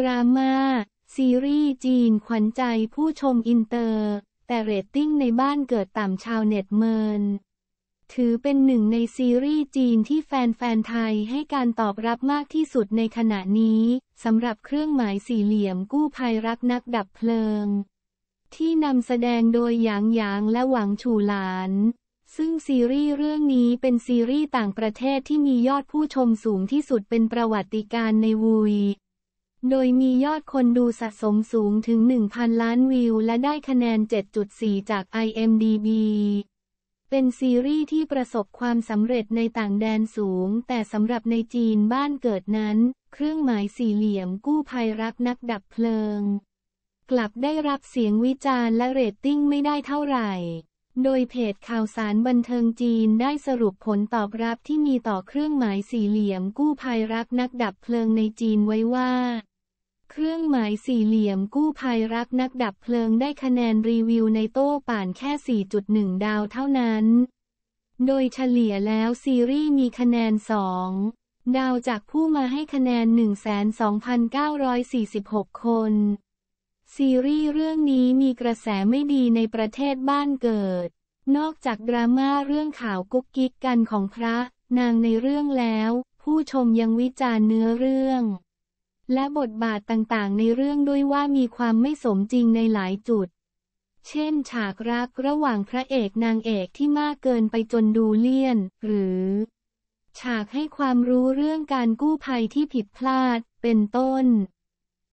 ดราม่าซีรีส์จีนขวัญใจผู้ชมอินเตอร์ แต่เรตติ้งในบ้านเกิดต่ำชาวเน็ตเมิน ถือเป็นหนึ่งในซีรีส์จีนที่แฟนๆไทยให้การตอบรับมากที่สุดในขณะนี้สำหรับเครื่องหมายสี่เหลี่ยมกู้ภัยรักนักดับเพลิง ที่นำแสดงโดยหยางหยางและหวังฉูหลาน ซึ่งซีรีส์เรื่องนี้เป็นซีรีส์ต่างประเทศที่มียอดผู้ชมสูงที่สุดเป็นประวัติการในวุยโดยมียอดคนดูสะสมสูงถึง 1,000 ล้านวิวและได้คะแนน 7.4 จาก IMDb เป็นซีรีส์ที่ประสบความสำเร็จในต่างแดนสูงแต่สำหรับในจีนบ้านเกิดนั้น เครื่องหมายสี่เหลี่ยมกู้ภัยรักนักดับเพลิง กลับได้รับเสียงวิจารณ์และเรตติ้งไม่ได้เท่าไหร่ โดยเพจข่าวสารบันเทิงจีนได้สรุปผลตอบรับที่มีต่อเครื่องหมายสี่เหลี่ยมกู้ภัยรักนักดับเพลิงในจีนไว้ว่าเครื่องหมายสี่เหลี่ยมกู้ภัยรักนักดับเพลิงได้คะแนนรีวิวในโต้ป่านแค่ 4.1 ดาวเท่านั้น โดยเฉลี่ยแล้วซีรีส์มีคะแนน 2 ดาวจากผู้มาให้คะแนน 12,946 คน ซีรีส์เรื่องนี้มีกระแสไม่ดีในประเทศบ้านเกิด นอกจากดราม่าเรื่องข่าวกุ๊กกิ๊กกันของพระ นางในเรื่องแล้ว ผู้ชมยังวิจารณ์เนื้อเรื่องและบทบาทต่างๆ ในเรื่องด้วยว่ามีความไม่สมจริงในหลายจุด เช่น ฉากรักระหว่างพระเอกนางเอกที่มากเกินไปจนดูเลี่ยน หรือ ฉากให้ความรู้เรื่องการกู้ภัยที่ผิดพลาด เป็นต้น